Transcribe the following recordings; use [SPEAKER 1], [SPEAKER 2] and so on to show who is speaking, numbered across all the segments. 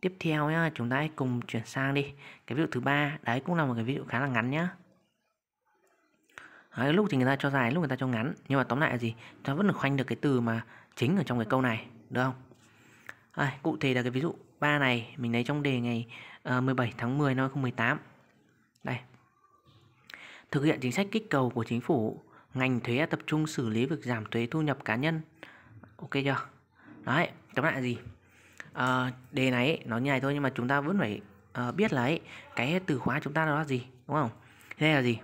[SPEAKER 1] tiếp theo nhá chúng ta hãy cùng chuyển sang đi cái ví dụ thứ ba đấy cũng là một cái ví dụ khá là ngắn nhá đấy, lúc thì người ta cho dài lúc người ta cho ngắn nhưng mà tóm lại là gì ta vẫn được khoanh được cái từ mà chính ở trong cái câu này được không à, cụ thể là cái ví dụ ba này mình lấy trong đề ngày uh, ờ, 17 tháng 10 năm 2018 đây thực hiện chính sách kích cầu của chính phủ ngành thuế tập trung xử lý việc giảm thuế thu nhập cá nhân ok chưa đấy tóm lại gì à, đề này nó như này thôi nhưng mà chúng ta vẫn phải uh, biết là ấy, cái từ khóa chúng ta đó là gì đúng không thế là gì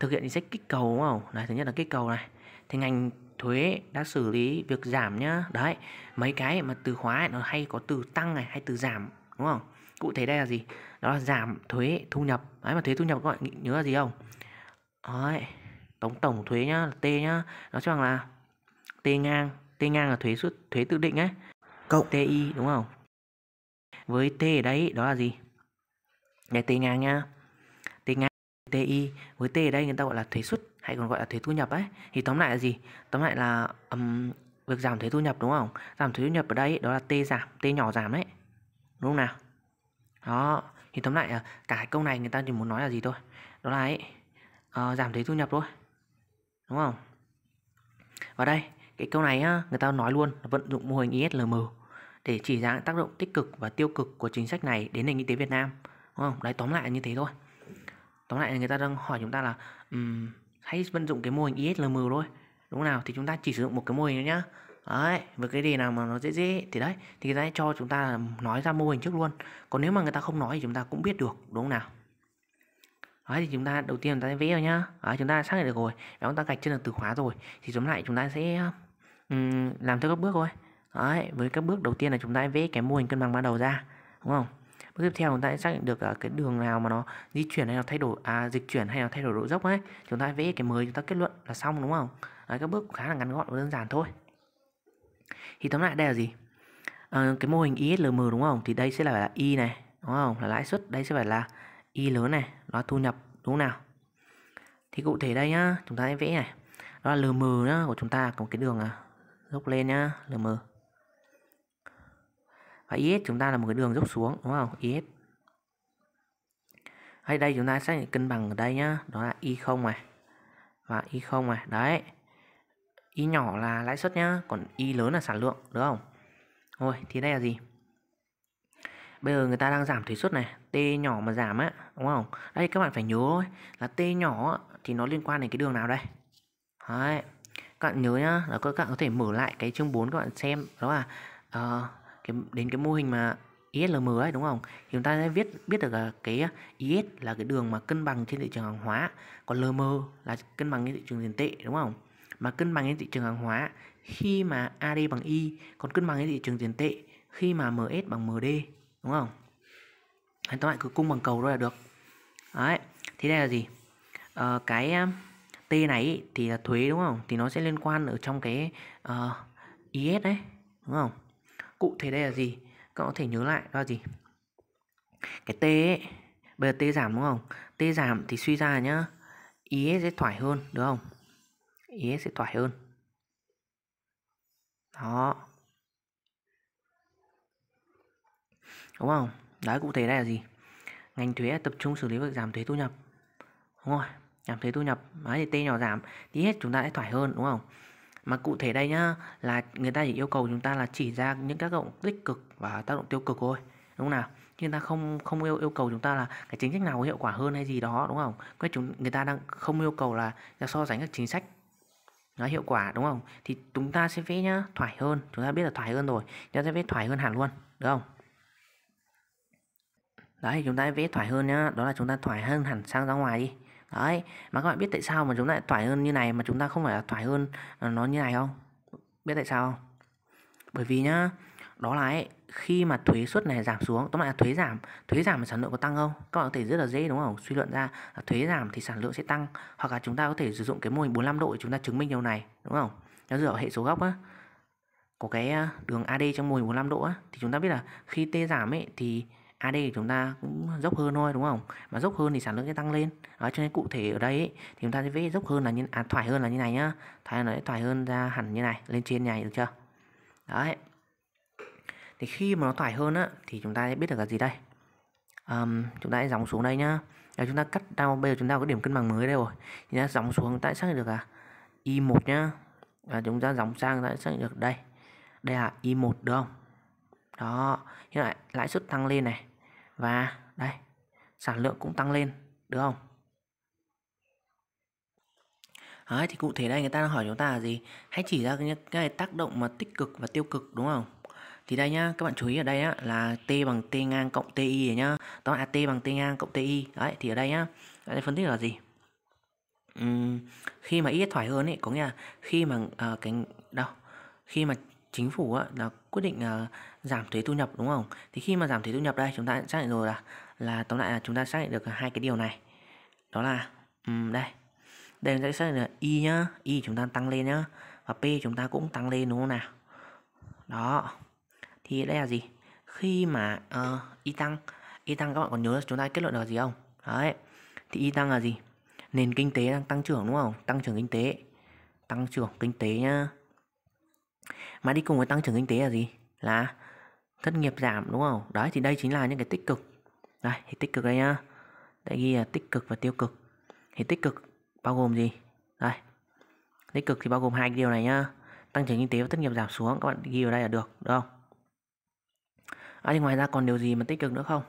[SPEAKER 1] thực hiện chính sách kích cầu đúng không đấy thứ nhất là kích cầu này thì ngành thuế đã xử lý việc giảm nhá đấy mấy cái mà từ khóa ấy, nó hay có từ tăng này hay từ giảm đúng không cụ thể đây là gì đó là giảm thuế thu nhập đấy mà thuế thu nhập các bạn nhớ là gì không đấy tổng tổng thuế nhá là t nhá nó cho rằng là t ngang t ngang là thuế suất thuế tự định ấy cộng ti đúng không với t ở đấy đó là gì đây t ngang nhá t ngang ti với t ở đây người ta gọi là thuế suất hay còn gọi là thuế thu nhập ấy thì tóm lại là gì tóm lại là um, việc giảm thuế thu nhập đúng không giảm thuế thu nhập ở đây đó là t giảm t nhỏ giảm đấy đúng không nào đó thì tóm lại cả câu này người ta chỉ muốn nói là gì thôi đó là ấy, uh, giảm thuế thu nhập thôi đúng không và đây cái câu này á, người ta nói luôn là vận dụng mô hình ISLM để chỉ ra tác động tích cực và tiêu cực của chính sách này đến nền kinh tế Việt Nam đúng không đấy tóm lại như thế thôi tóm lại là người ta đang hỏi chúng ta là um, hãy vận dụng cái mô hình ISLM thôi đúng nào thì chúng ta chỉ sử dụng một cái mô hình nữa nhá đấy với cái gì nào mà nó dễ dễ thì đấy thì người ta cho chúng ta nói ra mô hình trước luôn còn nếu mà người ta không nói thì chúng ta cũng biết được đúng không nào Đấy thì chúng ta đầu tiên chúng ta sẽ vẽ vào nhá Đấy, chúng ta xác định được rồi và chúng ta gạch chân được từ khóa rồi thì tóm lại chúng ta sẽ um, làm theo các bước thôi Đấy, với các bước đầu tiên là chúng ta vẽ cái mô hình cân bằng ban đầu ra đúng không bước tiếp theo chúng ta sẽ xác định được à, cái đường nào mà nó di chuyển hay là thay đổi à, dịch chuyển hay là thay đổi độ dốc ấy chúng ta vẽ cái mới chúng ta kết luận là xong đúng không Đấy, các bước khá là ngắn gọn và đơn giản thôi thì tóm lại đây là gì à, cái mô hình ISLM đúng không thì đây sẽ là, là I này đúng không là lãi suất đây sẽ phải là y lớn này đó thu nhập đúng không nào thì cụ thể đây nhá chúng ta hãy vẽ này đó là lm nhá của chúng ta có một cái đường à, dốc lên nhá lm và is chúng ta là một cái đường dốc xuống đúng không is hay đây chúng ta sẽ cân bằng ở đây nhá đó là y không này và y không này đấy y nhỏ là lãi suất nhá còn y lớn là sản lượng đúng không rồi thì đây là gì bây giờ người ta đang giảm thuế suất này t nhỏ mà giảm á đúng không đây các bạn phải nhớ thôi là t nhỏ thì nó liên quan đến cái đường nào đây đấy các bạn nhớ nhá là các bạn có thể mở lại cái chương 4 các bạn xem đó là uh, cái, đến cái mô hình mà ISLM ấy đúng không? Thì chúng ta sẽ viết biết được là cái IS là cái đường mà cân bằng trên thị trường hàng hóa, còn LM là cân bằng trên thị trường tiền tệ đúng không? Mà cân bằng trên thị trường hàng hóa khi mà AD bằng Y, còn cân bằng trên thị trường tiền tệ khi mà MS bằng MD đúng không anh tóm lại cứ cung bằng cầu thôi là được đấy thế đây là gì à, cái ờ, t này thì là thuế đúng không thì nó sẽ liên quan ở trong cái uh, ờ, is đấy đúng không cụ thể đây là gì các bạn có thể nhớ lại đó là gì cái t ấy, bây giờ t giảm đúng không t giảm thì suy ra nhá is sẽ thoải hơn đúng không is sẽ thoải hơn đó đúng không đấy cụ thể đây là gì ngành thuế tập trung xử lý việc giảm thuế thu nhập đúng rồi giảm thuế thu nhập đấy thì t nhỏ giảm tí hết chúng ta sẽ thoải hơn đúng không mà cụ thể đây nhá là người ta chỉ yêu cầu chúng ta là chỉ ra những tác động tích cực và tác động tiêu cực thôi đúng không nào người ta không không yêu yêu cầu chúng ta là cái chính sách nào có hiệu quả hơn hay gì đó đúng không cái chúng người ta đang không yêu cầu là so sánh các chính sách nó hiệu quả đúng không thì chúng ta sẽ vẽ nhá thoải hơn chúng ta biết là thoải hơn rồi chúng ta sẽ vẽ thoải hơn hẳn luôn đúng không đấy chúng ta vẽ thoải hơn nhá đó là chúng ta thoải hơn hẳn sang ra ngoài đi đấy mà các bạn biết tại sao mà chúng ta lại thoải hơn như này mà chúng ta không phải là thoải hơn ờ, nó như này không biết tại sao không bởi vì nhá đó là ấy, khi mà thuế suất này giảm xuống tóm lại là thuế giảm thuế giảm thì sản lượng có tăng không các bạn có thể rất là dễ đúng không suy luận ra là thuế giảm thì sản lượng sẽ tăng hoặc là chúng ta có thể sử dụng cái mô hình 45 độ để chúng ta chứng minh điều này đúng không nó dựa vào hệ số góc á có cái ờ, đường AD trong mô hình 45 độ á thì chúng ta biết là khi T giảm ấy thì AD của chúng ta cũng dốc hơn thôi đúng không mà dốc hơn thì sản lượng sẽ tăng lên đó, cho nên cụ thể ở đây ấy, thì chúng ta sẽ vẽ dốc hơn là như à, thoải hơn là như này nhá thoải nó sẽ thoải hơn ra hẳn như này lên trên này được chưa đấy thì khi mà nó thoải hơn á thì chúng ta sẽ biết được là gì đây um, chúng ta sẽ dòng xuống đây nhá Rồi chúng ta cắt đau bây giờ chúng ta có điểm cân bằng mới đây rồi chúng ta dòng xuống tại xác định được à? y 1 nhá và chúng ta dòng sang tại xác định được đây đây là y 1 được không đó hiện tại lãi suất tăng lên này và đây sản lượng cũng tăng lên được không Đấy, thì cụ thể đây người ta đang hỏi chúng ta là gì hãy chỉ ra cái, cái tác động mà tích cực và tiêu cực đúng không thì đây nhá các bạn chú ý ở đây á, là t bằng t ngang cộng ti này nhá đó là t bằng t ngang cộng ti đấy thì ở đây nhá đây phân tích là gì uhm, khi mà ít thoải hơn ấy có nghĩa là khi mà uh, cái đâu khi mà chính phủ á, là quyết định ờ, giảm thuế thu nhập đúng không? Thì khi mà giảm thuế thu nhập đây chúng ta xác định rồi là là tóm lại là chúng ta xác định được hai cái điều này. Đó là đây. Đây chúng ta xác định là y nhá, y chúng ta tăng lên nhá và p chúng ta cũng tăng lên đúng không nào? Đó. Thì đây là gì? Khi mà uh, y tăng, y tăng các bạn còn nhớ chúng ta kết luận được gì không? Đấy. Thì y tăng là gì? Nền kinh tế đang tăng trưởng đúng không? Tăng trưởng kinh tế. Tăng trưởng kinh tế nhá mà đi cùng với tăng trưởng kinh tế là gì là thất nghiệp giảm đúng không đấy thì đây chính là những cái tích cực đây thì tích cực đây nhá đây ghi là tích cực và tiêu cực thì tích cực bao gồm gì đây tích cực thì bao gồm hai cái điều này nhá tăng trưởng kinh tế và thất nghiệp giảm xuống các bạn ghi vào đây là được đúng không à, thì ngoài ra còn điều gì mà tích cực nữa không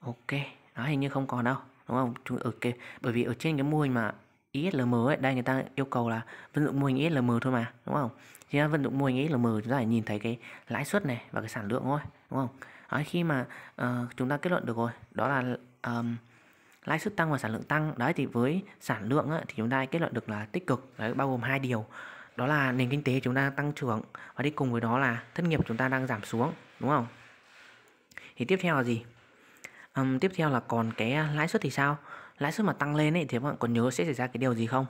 [SPEAKER 1] ok đó hình như không còn đâu đúng không chúng ở okay. bởi vì ở trên cái mô hình mà ISLM ấy, đây người ta yêu cầu là vận dụng mô hình ISLM thôi mà đúng không thì ta vận dụng mô hình ISLM chúng ta phải nhìn thấy cái lãi suất này và cái sản lượng thôi đúng không đấy, khi mà uh, chúng ta kết luận được rồi đó là um, lãi suất tăng và sản lượng tăng đấy thì với sản lượng ấy, thì chúng ta kết luận được là tích cực đấy bao gồm hai điều đó là nền kinh tế chúng ta tăng trưởng và đi cùng với đó là thất nghiệp chúng ta đang giảm xuống đúng không thì tiếp theo là gì um, tiếp theo là còn cái lãi suất thì sao lãi suất mà tăng lên ấy, thì các bạn còn nhớ sẽ xảy ra cái điều gì không?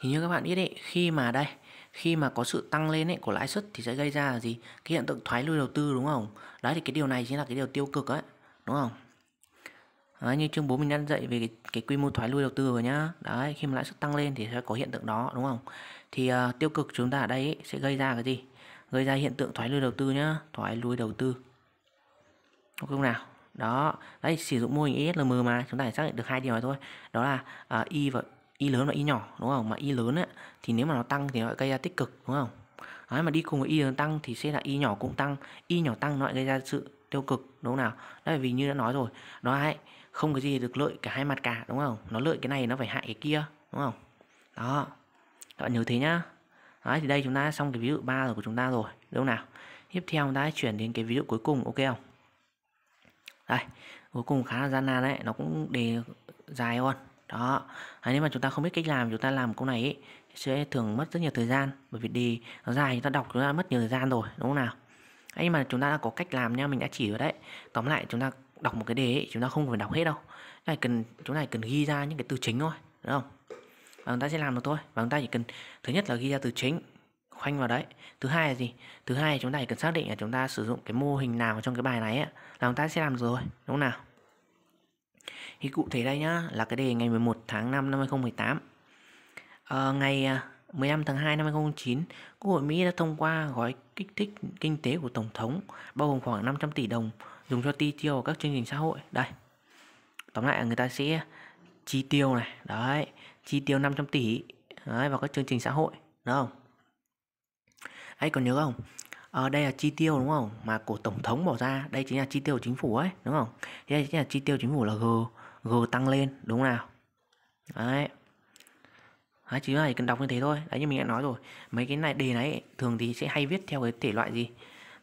[SPEAKER 1] Thì như các bạn biết ấy, khi mà đây, khi mà có sự tăng lên ấy, của lãi suất thì sẽ gây ra là gì? Cái hiện tượng thoái lui đầu tư đúng không? Đấy thì cái điều này chính là cái điều tiêu cực ấy, đúng không? Đấy, như chương 4 mình đã dạy về cái, cái quy mô thoái lui đầu tư rồi nhá. Đấy, khi mà lãi suất tăng lên thì sẽ có hiện tượng đó đúng không? Thì uh, tiêu cực chúng ta ở đây ấy, sẽ gây ra cái gì? Gây ra hiện tượng thoái lui đầu tư nhá, thoái lui đầu tư. Đúng không nào? đó đấy sử dụng mô hình ESLM mà chúng ta xác định được hai điều này thôi đó là uh, à, y và y lớn và y nhỏ đúng không mà y lớn ấy, thì nếu mà nó tăng thì nó lại gây ra tích cực đúng không đấy, mà đi cùng với y lớn tăng thì sẽ là y nhỏ cũng tăng y nhỏ tăng nó lại gây ra sự tiêu cực đúng không nào đấy vì như đã nói rồi đó ấy không có gì được lợi cả hai mặt cả đúng không nó lợi cái này nó phải hại cái kia đúng không đó các bạn nhớ thế nhá đấy thì đây chúng ta xong cái ví dụ ba rồi của chúng ta rồi đúng không nào tiếp theo chúng ta chuyển đến cái ví dụ cuối cùng ok không đây cuối cùng khá là gian nan đấy nó cũng đề dài luôn đó à, nếu mà chúng ta không biết cách làm chúng ta làm câu này ý, sẽ thường mất rất nhiều thời gian bởi vì đi nó dài chúng ta đọc chúng ta mất nhiều thời gian rồi đúng không nào à, nhưng mà chúng ta đã có cách làm nha mình đã chỉ rồi đấy tóm lại chúng ta đọc một cái đề ý, chúng ta không phải đọc hết đâu chúng này cần chúng này cần ghi ra những cái từ chính thôi đúng không và chúng ta sẽ làm được thôi và chúng ta chỉ cần thứ nhất là ghi ra từ chính khoanh vào đấy thứ hai là gì thứ hai chúng ta chỉ cần xác định là chúng ta sử dụng cái mô hình nào trong cái bài này ấy, là chúng ta sẽ làm rồi đúng không nào thì cụ thể đây nhá là cái đề ngày 11 tháng 5 năm 2018 ờ, à, ngày 15 tháng 2 năm 2009, Quốc hội Mỹ đã thông qua gói kích thích kinh tế của Tổng thống bao gồm khoảng 500 tỷ đồng dùng cho chi tiêu các chương trình xã hội. Đây, tóm lại là người ta sẽ chi tiêu này, đấy, chi tiêu 500 tỷ đấy, vào các chương trình xã hội, đúng không? anh còn nhớ không à, đây là chi tiêu đúng không mà của tổng thống bỏ ra đây chính là chi tiêu của chính phủ ấy đúng không đây chính là chi tiêu chính phủ là g g tăng lên đúng không nào đấy Đấy, chứ này cần đọc như thế thôi Đấy như mình đã nói rồi Mấy cái này đề này ấy, thường thì sẽ hay viết theo cái thể loại gì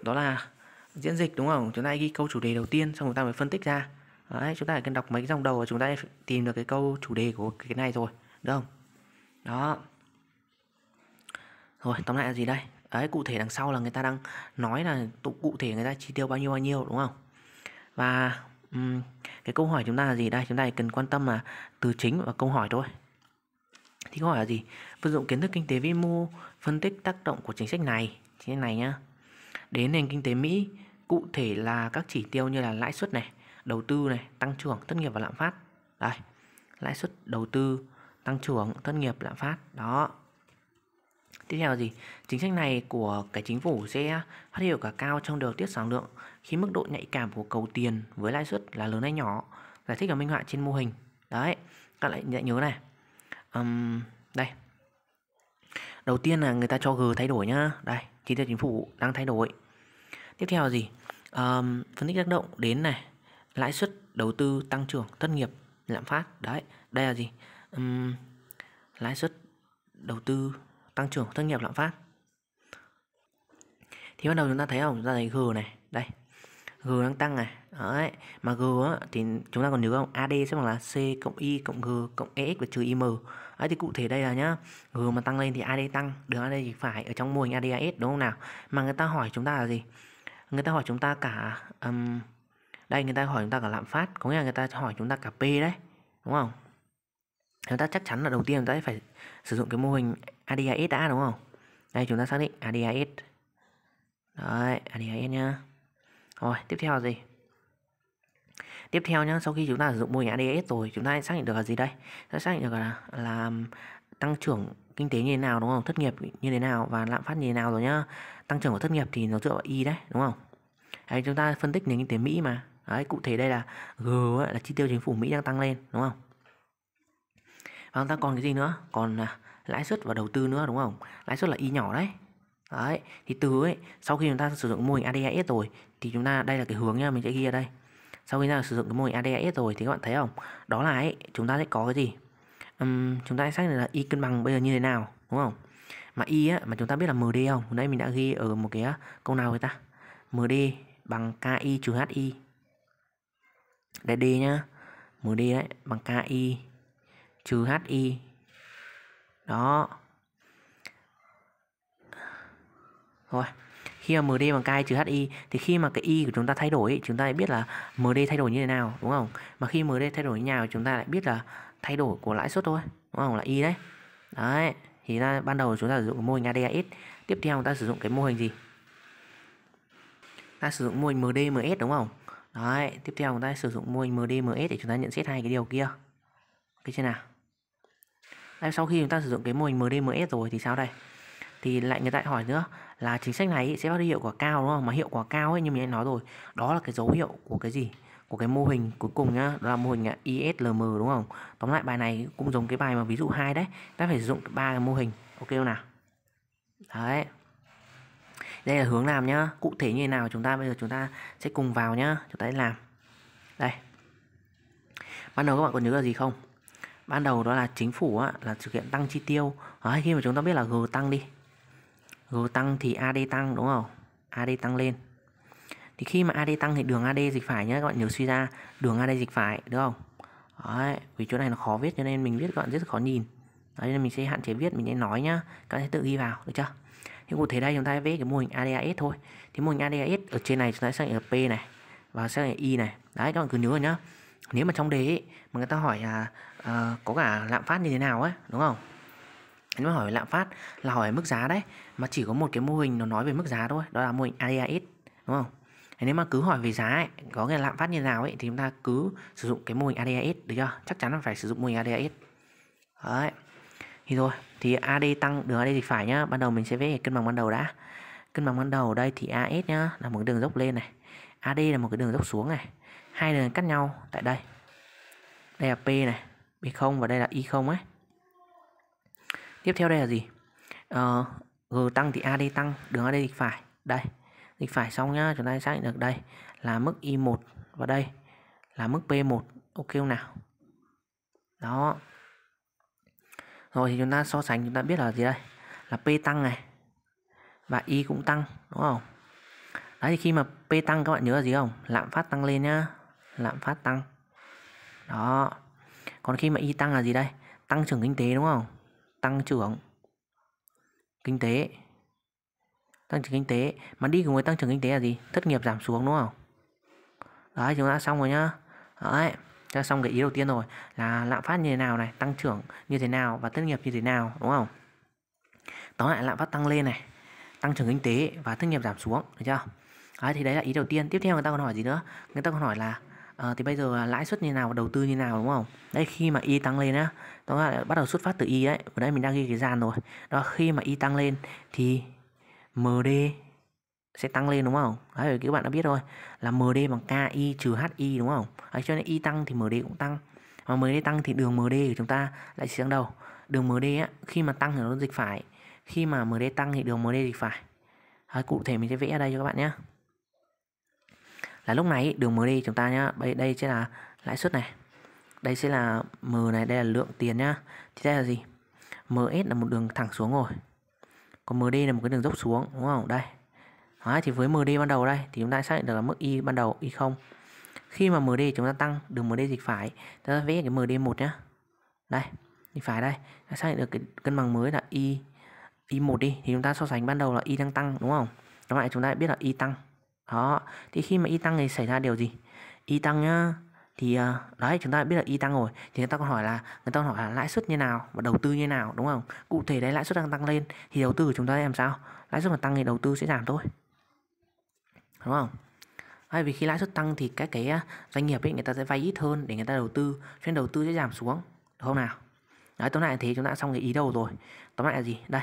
[SPEAKER 1] Đó là diễn dịch đúng không Chúng ta ghi câu chủ đề đầu tiên Xong chúng ta mới phân tích ra Đấy chúng ta cần đọc mấy cái dòng đầu Và chúng ta tìm được cái câu chủ đề của cái này rồi đúng không Đó Rồi tóm lại là gì đây đấy cụ thể đằng sau là người ta đang nói là cụ thể người ta chi tiêu bao nhiêu bao nhiêu đúng không và um, cái câu hỏi chúng ta là gì đây chúng ta cần quan tâm là từ chính và câu hỏi thôi thì câu hỏi là gì vận dụng kiến thức kinh tế vĩ mô phân tích tác động của chính sách này chính sách này nhá đến nền kinh tế mỹ cụ thể là các chỉ tiêu như là lãi suất này đầu tư này tăng trưởng thất nghiệp và lạm phát đây lãi suất đầu tư tăng trưởng thất nghiệp lạm phát đó Tiếp theo gì? Chính sách này của cái chính phủ sẽ phát hiệu cả cao trong điều tiết sản lượng khi mức độ nhạy cảm của cầu tiền với lãi suất là lớn hay nhỏ. Giải thích ở minh họa trên mô hình. Đấy, các lại nhớ này. Um, đây. Đầu tiên là người ta cho G thay đổi nhá. Đây, chính sách chính phủ đang thay đổi. Tiếp theo là gì? Um, phân tích tác động đến này, lãi suất đầu tư tăng trưởng thất nghiệp lạm phát đấy đây là gì um, lãi suất đầu tư tăng trưởng thất nghiệp lạm phát thì bắt đầu chúng ta thấy không chúng ta thấy g này đây g đang tăng này đấy mà g á, thì chúng ta còn nhớ không ad sẽ bằng là c cộng y cộng g cộng ex và trừ im ấy thì cụ thể đây là nhá g mà tăng lên thì ad tăng đường ad thì phải ở trong mô hình adas đúng không nào mà người ta hỏi chúng ta là gì người ta hỏi chúng ta cả um, đây người ta hỏi chúng ta cả lạm phát có nghĩa là người ta hỏi chúng ta cả p đấy đúng không chúng ta chắc chắn là đầu tiên chúng ta phải sử dụng cái mô hình ADIS đã đúng không đây chúng ta xác định ADIS, đấy ADIS nhá rồi tiếp theo là gì tiếp theo nhá sau khi chúng ta sử dụng mô hình ADIS rồi chúng ta xác định được là gì đây chúng ta xác định được là, là tăng trưởng kinh tế như thế nào đúng không thất nghiệp như thế nào và lạm phát như thế nào rồi nhá tăng trưởng của thất nghiệp thì nó dựa vào y đấy đúng không đấy chúng ta phân tích nền kinh tế mỹ mà đấy cụ thể đây là g là chi tiêu chính phủ mỹ đang tăng lên đúng không và chúng ta còn cái gì nữa? Còn à, lãi suất và đầu tư nữa đúng không? Lãi suất là y nhỏ đấy. Đấy, thì từ ấy, sau khi chúng ta sử dụng mô hình ADS e rồi thì chúng ta đây là cái hướng nha, mình sẽ ghi ở đây. Sau khi chúng ta sử dụng cái mô hình ADS e rồi thì các bạn thấy không? Đó là ấy, chúng ta sẽ có cái gì? Um, chúng ta sẽ xác định là y cân bằng bây giờ như thế nào, đúng không? Mà y á, mà chúng ta biết là MD không? Hôm nay mình đã ghi ở một cái câu nào người ta. MD bằng KI trừ HI. Đây D nhá. MD đấy bằng KI trừ HI. Đó. Rồi. Khi mà MD bằng K trừ HI thì khi mà cái Y của chúng ta thay đổi chúng ta lại biết là MD thay đổi như thế nào đúng không? Mà khi MD thay đổi như nào chúng ta lại biết là thay đổi của lãi suất thôi đúng không? Là Y đấy. Đấy. Thì ra ban đầu chúng ta sử dụng mô hình ADAX. Tiếp theo chúng ta sử dụng cái mô hình gì? Ta sử dụng mô hình MDMS đúng không? Đấy, tiếp theo chúng ta sử dụng mô hình MDMS để chúng ta nhận xét hai cái điều kia. Ok chưa nào? đây sau khi chúng ta sử dụng cái mô hình MDMS rồi thì sao đây thì lại người ta hỏi nữa là chính sách này sẽ phát huy hiệu quả cao đúng không mà hiệu quả cao ấy như mình đã nói rồi đó là cái dấu hiệu của cái gì của cái mô hình cuối cùng nhá đó là mô hình à, ISLM đúng không tóm lại bài này cũng giống cái bài mà ví dụ hai đấy ta phải sử dụng ba cái mô hình ok không nào đấy đây là hướng làm nhá cụ thể như thế nào chúng ta bây giờ chúng ta sẽ cùng vào nhá chúng ta sẽ làm đây ban đầu các bạn còn nhớ là gì không ban đầu đó là chính phủ á, là thực hiện tăng chi tiêu đấy, khi mà chúng ta biết là g tăng đi g tăng thì ad tăng đúng không ad tăng lên thì khi mà ad tăng thì đường ad dịch phải nhé các bạn nhớ suy ra đường ad dịch phải đúng không đấy, vì chỗ này nó khó viết cho nên mình viết các bạn rất khó nhìn đấy nên mình sẽ hạn chế viết mình sẽ nói nhá các bạn sẽ tự ghi vào được chưa thì cụ thể đây chúng ta vẽ cái mô hình ADAS thôi thì mô hình ADAS ở trên này chúng ta sẽ là P này và sẽ là i này đấy các bạn cứ nhớ rồi nhá nếu mà trong đề ấy, mà người ta hỏi à uh, có cả lạm phát như thế nào ấy đúng không nếu mà hỏi lạm phát là hỏi mức giá đấy mà chỉ có một cái mô hình nó nói về mức giá thôi đó là mô hình ADAX đúng không Thế nếu mà cứ hỏi về giá ấy, có cái lạm phát như thế nào ấy thì chúng ta cứ sử dụng cái mô hình ADAS được chưa? Chắc chắn là phải sử dụng mô hình ADAS. Đấy. Thì rồi, thì AD tăng đường AD thì phải nhá. Ban đầu mình sẽ vẽ cân bằng ban đầu đã. Cân bằng ban đầu đây thì AS nhá, là một cái đường dốc lên này. AD là một cái đường dốc xuống này hai đường cắt nhau tại đây đây là P này B0 và đây là Y0 ấy tiếp theo đây là gì ờ, G tăng thì AD tăng đường AD dịch phải đây dịch phải xong nhá chúng ta xác định được đây là mức Y1 và đây là mức P1 ok không nào đó rồi thì chúng ta so sánh chúng ta biết là gì đây là P tăng này và Y cũng tăng đúng không đấy thì khi mà P tăng các bạn nhớ là gì không lạm phát tăng lên nhá lạm phát tăng đó còn khi mà y tăng là gì đây tăng trưởng kinh tế đúng không tăng trưởng kinh tế tăng trưởng kinh tế mà đi cùng với tăng trưởng kinh tế là gì thất nghiệp giảm xuống đúng không đấy chúng ta xong rồi nhá đấy đã xong cái ý đầu tiên rồi là lạm phát như thế nào này tăng trưởng như thế nào và thất nghiệp như thế nào đúng không tóm lại lạm phát tăng lên này tăng trưởng kinh tế và thất nghiệp giảm xuống được chưa đấy thì đấy là ý đầu tiên tiếp theo người ta còn hỏi gì nữa người ta còn hỏi là à, thì bây giờ lãi suất như nào và đầu tư như nào đúng không đấy khi mà y tăng lên á đó là bắt đầu xuất phát từ y đấy ở đây mình đang ghi cái dàn rồi đó khi mà y tăng lên thì md sẽ tăng lên đúng không đấy các bạn đã biết rồi là md bằng ki trừ hi đúng không đấy, cho nên y tăng thì md cũng tăng mà md tăng thì đường md của chúng ta lại sẽ đầu đường md á khi mà tăng thì nó dịch phải khi mà md tăng thì đường md dịch phải đấy, cụ thể mình sẽ vẽ ở đây cho các bạn nhé là lúc này đường MD chúng ta nhá đây, đây sẽ là lãi suất này đây sẽ là M này đây là lượng tiền nhá thì đây là gì MS là một đường thẳng xuống rồi còn MD là một cái đường dốc xuống đúng không đây Đấy, thì với MD ban đầu đây thì chúng ta xác định được là mức Y ban đầu Y0 khi mà MD chúng ta tăng đường MD dịch phải ta vẽ cái MD1 nhá đây dịch phải đây ta xác định được cái cân bằng mới là Y Y1 đi thì chúng ta so sánh ban đầu là Y đang tăng đúng không các bạn chúng ta biết là Y tăng đó, thì khi mà y tăng thì xảy ra điều gì? Y tăng nhá, thì ờ, đấy chúng ta biết là y tăng rồi thì người ta còn hỏi là người ta còn hỏi là lãi suất như nào và đầu tư như nào đúng không cụ thể đấy lãi suất đang tăng lên thì đầu tư của chúng ta làm sao lãi suất mà tăng thì đầu tư sẽ giảm thôi đúng không hay vì khi lãi suất tăng thì các cái ờ, doanh nghiệp ấy người ta sẽ vay ít hơn để người ta đầu tư cho nên đầu tư sẽ giảm xuống đúng không nào đấy tóm lại thế chúng ta đã xong cái ý đầu rồi tóm lại là gì đây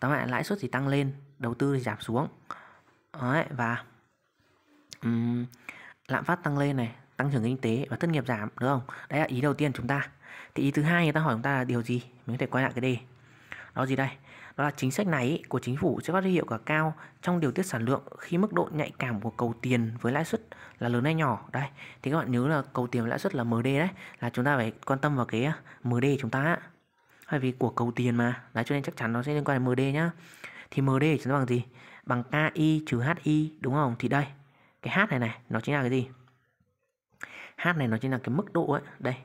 [SPEAKER 1] tóm lại lãi suất thì tăng lên đầu tư thì giảm xuống đấy và um, lạm phát tăng lên này tăng trưởng kinh tế và thất nghiệp giảm đúng không đấy là ý đầu tiên chúng ta thì ý thứ hai người ta hỏi chúng ta là điều gì mình có thể quay lại cái đề đó gì đây đó là chính sách này của chính phủ sẽ phát huy hiệu quả cao trong điều tiết sản lượng khi mức độ nhạy cảm của cầu tiền với lãi suất là lớn hay nhỏ đây thì các bạn nhớ là cầu tiền với lãi suất là MD đấy là chúng ta phải quan tâm vào cái ờ, MD chúng ta hay vì của cầu tiền mà đấy cho nên chắc chắn nó sẽ liên quan đến MD nhá thì MD chúng ta bằng gì bằng KI trừ HI đúng không thì đây cái h này này nó chính là cái gì h này nó chính là cái mức độ ấy đây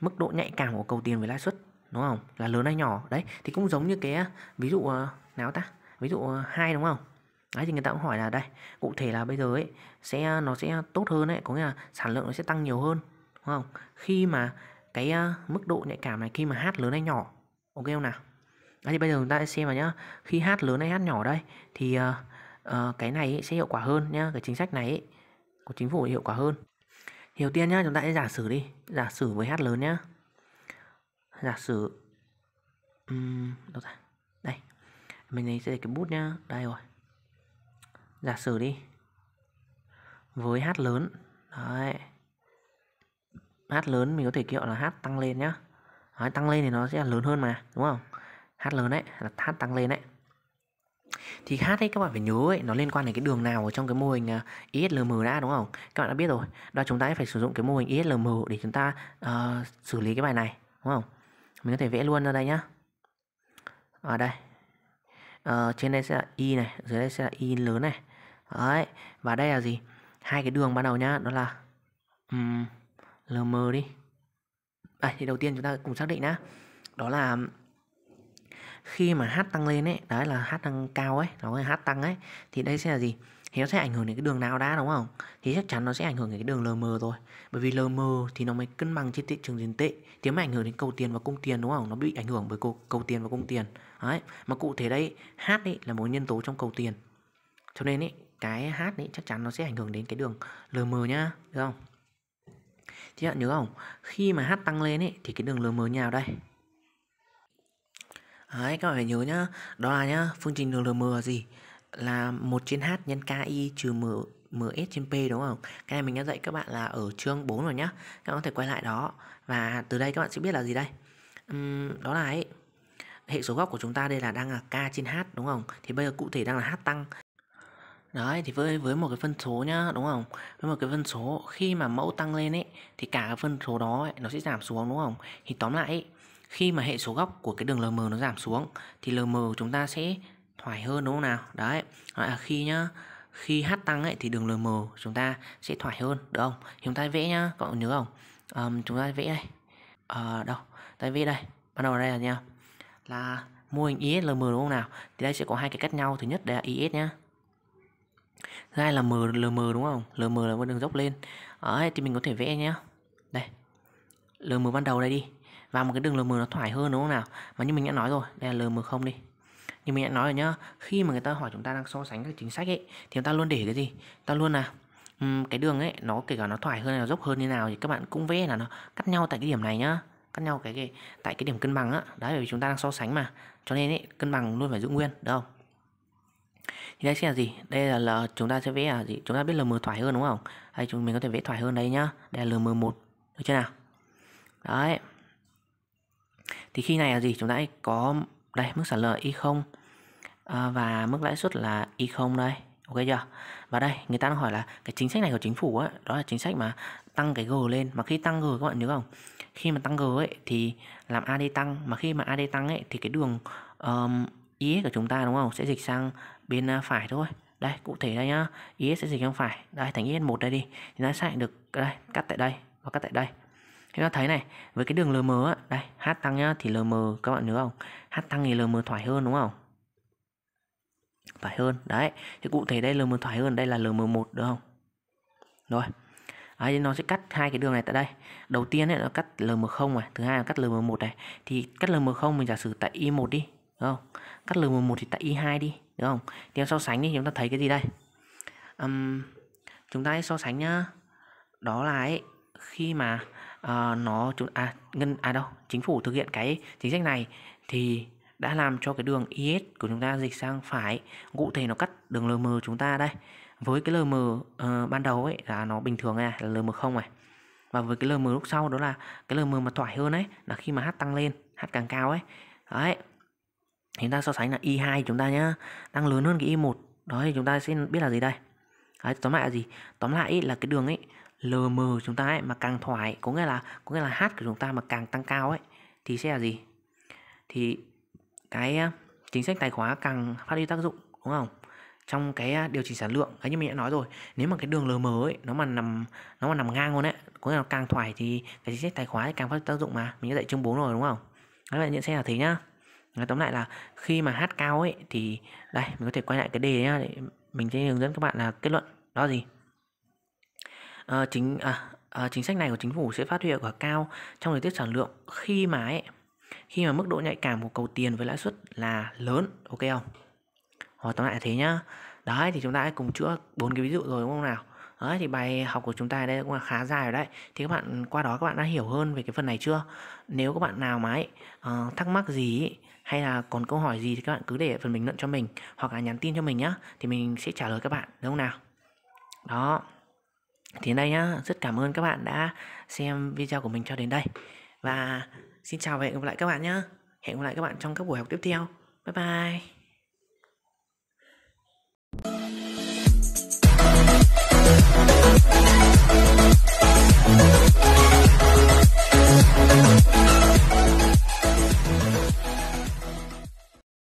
[SPEAKER 1] mức độ nhạy cảm của cầu tiền với lãi suất đúng không là lớn hay nhỏ đấy thì cũng giống như cái à, ví dụ à, nào ta ví dụ à, hai đúng không đấy thì người ta cũng hỏi là đây cụ thể là bây giờ ấy sẽ nó sẽ tốt hơn đấy có nghĩa là sản lượng nó sẽ tăng nhiều hơn đúng không khi mà cái mức độ nhạy cảm này khi mà hát lớn hay nhỏ ok không nào đấy thì bây giờ chúng ta sẽ xem vào nhá khi hát lớn hay hát nhỏ đây thì uh, Ờ, cái này sẽ hiệu quả hơn nhá cái chính sách này của chính phủ hiệu quả hơn thì đầu tiên nhá chúng ta sẽ giả sử đi giả sử với h lớn nhá giả sử um, đâu ra đây mình lấy sẽ cái bút nhá đây rồi giả sử đi với h lớn đấy h lớn mình có thể kêu là h tăng lên nhá đấy, tăng lên thì nó sẽ lớn hơn mà đúng không h lớn đấy là h tăng lên đấy thì hát ấy các bạn phải nhớ ấy nó liên quan đến cái đường nào ở trong cái mô hình ISLM à, e đã đúng không các bạn đã biết rồi đó chúng ta phải sử dụng cái mô hình ISLM e để chúng ta uh, xử lý cái bài này đúng không mình có thể vẽ luôn ra đây nhá ở à, đây à, trên đây sẽ là y này dưới đây sẽ là y lớn này đấy và đây là gì hai cái đường ban đầu nhá đó là um, lm đi à, thì đầu tiên chúng ta cùng xác định nhá đó là khi mà h tăng lên ấy đấy là h tăng cao ấy nó là h tăng ấy thì đây sẽ là gì thì nó sẽ ảnh hưởng đến cái đường nào đã đúng không thì chắc chắn nó sẽ ảnh hưởng đến cái đường lm rồi bởi vì lm thì nó mới cân bằng trên thị trường tiền tệ thì mà ảnh hưởng đến cầu tiền và cung tiền đúng không nó bị ảnh hưởng bởi cầu, cầu tiền và cung tiền đấy mà cụ thể đây h ấy là một nhân tố trong cầu tiền cho nên ấy cái h ấy chắc chắn nó sẽ ảnh hưởng đến cái đường lm nhá được không thì bạn nhớ không khi mà h tăng lên ấy thì cái đường lm nhào đây Đấy, các bạn phải nhớ nhá, đó là nhá, phương trình LM là gì? Là 1 trên H nhân KI trừ M, MS trên P đúng không? Cái này mình đã dạy các bạn là ở chương 4 rồi nhá. Các bạn có thể quay lại đó và từ đây các bạn sẽ biết là gì đây. Uhm, đó là ấy, hệ số góc của chúng ta đây là đang là K trên H đúng không? Thì bây giờ cụ thể đang là H tăng. Đấy thì với với một cái phân số nhá, đúng không? Với một cái phân số khi mà mẫu tăng lên ấy thì cả cái phân số đó ấy, nó sẽ giảm xuống đúng không? Thì tóm lại ấy, khi mà hệ số góc của cái đường LM nó giảm xuống thì LM của chúng ta sẽ thoải hơn đúng không nào đấy à, khi nhá khi h tăng ấy thì đường lm chúng ta sẽ thoải hơn được không chúng ta vẽ nhá cậu nhớ không à, chúng ta vẽ đây à, đâu ta vẽ đây bắt đầu ở đây là nha là mô hình islm đúng không nào thì đây sẽ có hai cái cắt nhau thứ nhất đây là is nhá thứ hai là m mlm đúng không lm là một đường dốc lên đấy à, thì mình có thể vẽ nhá đây lm ban đầu đây đi và một cái đường LM nó thoải hơn đúng không nào mà như mình đã nói rồi đây là lm không đi như mình đã nói rồi nhá khi mà người ta hỏi chúng ta đang so sánh các chính sách ấy thì chúng ta luôn để cái gì ta luôn là um, cái đường ấy nó kể cả nó thoải hơn hay nó dốc hơn như nào thì các bạn cũng vẽ là nó cắt nhau tại cái điểm này nhá cắt nhau cái, cái tại cái điểm cân bằng á đấy vì chúng ta đang so sánh mà cho nên ấy, cân bằng luôn phải giữ nguyên được không thì đây sẽ là gì đây là, là chúng ta sẽ vẽ là gì chúng ta biết lm thoải hơn đúng không hay chúng mình có thể vẽ thoải hơn đây nhá đây là lm một được chưa nào đấy thì khi này là gì chúng ta có đây mức sản lợi y0 à, và mức lãi suất là y0 đây ok chưa và đây người ta đang hỏi là cái chính sách này của chính phủ ấy, đó là chính sách mà tăng cái g lên mà khi tăng g các bạn nhớ không khi mà tăng g ấy thì làm ad tăng mà khi mà ad tăng ấy thì cái đường um, is của chúng ta đúng không sẽ dịch sang bên à, phải thôi đây cụ thể đây nhá is sẽ dịch sang phải đây thành is một đây đi thì nó sẽ được đây cắt tại đây và cắt tại đây chúng ta thấy này với cái đường lm á đây h tăng nhá thì lm các bạn nhớ không h tăng thì lm thoải hơn đúng không thoải hơn đấy thì cụ thể đây lm thoải hơn đây là lm 1 được không rồi Đấy, nó sẽ cắt hai cái đường này tại đây đầu tiên ấy, nó cắt lm0 này thứ hai là cắt lm1 này thì cắt lm0 mình giả sử tại y1 đi đúng không cắt lm1 thì tại y2 đi đúng không thì so sánh đi chúng ta thấy cái gì đây um, chúng ta hãy so sánh nhá đó là ấy, khi mà uh, nó chúng à ngân à đâu chính phủ thực hiện cái chính sách này thì đã làm cho cái đường IS của chúng ta dịch sang phải cụ thể nó cắt đường LM chúng ta đây với cái LM uh, ờ, ban đầu ấy là nó bình thường này là LM không này và với cái LM lúc sau đó là cái LM mà thoải hơn ấy là khi mà H tăng lên H càng cao ấy đấy chúng ta so sánh là i 2 chúng ta nhá đang lớn hơn cái i 1 đó thì chúng ta sẽ biết là gì đây đấy, tóm lại là gì tóm lại là cái đường ấy lờ mờ chúng ta ấy mà càng thoải có nghĩa là có nghĩa là hát của chúng ta mà càng tăng cao ấy thì sẽ là gì thì cái chính sách tài khóa càng phát huy tác dụng đúng không trong cái điều chỉnh sản lượng đấy như mình đã nói rồi nếu mà cái đường lờ mờ ấy nó mà nằm nó mà nằm ngang luôn ấy có nghĩa là càng thoải thì cái chính sách tài khóa càng phát huy tác dụng mà mình đã dạy chương 4 rồi đúng không các bạn nhận xét là thế nhá nói tóm lại là khi mà hát cao ấy thì đây mình có thể quay lại cái đề nhá để mình sẽ hướng dẫn các bạn là kết luận đó gì à, chính à, à, chính sách này của chính phủ sẽ phát huy hiệu quả cao trong thời tiết sản lượng khi mà ấy, khi mà mức độ nhạy cảm của cầu tiền với lãi suất là lớn ok không hoặc ờ, tóm lại thế nhá đấy thì chúng ta hãy cùng chữa bốn cái ví dụ rồi đúng không nào đấy thì bài học của chúng ta đây cũng là khá dài rồi đấy thì các bạn qua đó các bạn đã hiểu hơn về cái phần này chưa nếu các bạn nào mà ấy, uh, thắc mắc gì ấy, hay là còn câu hỏi gì thì các bạn cứ để phần bình luận cho mình hoặc là nhắn tin cho mình nhá thì mình sẽ trả lời các bạn đúng không nào đó thì đây nhá, rất cảm ơn các bạn đã xem video của mình cho đến đây. Và xin chào và hẹn gặp lại các bạn nhé. Hẹn gặp lại các bạn trong các buổi học tiếp theo. Bye bye. Thank you.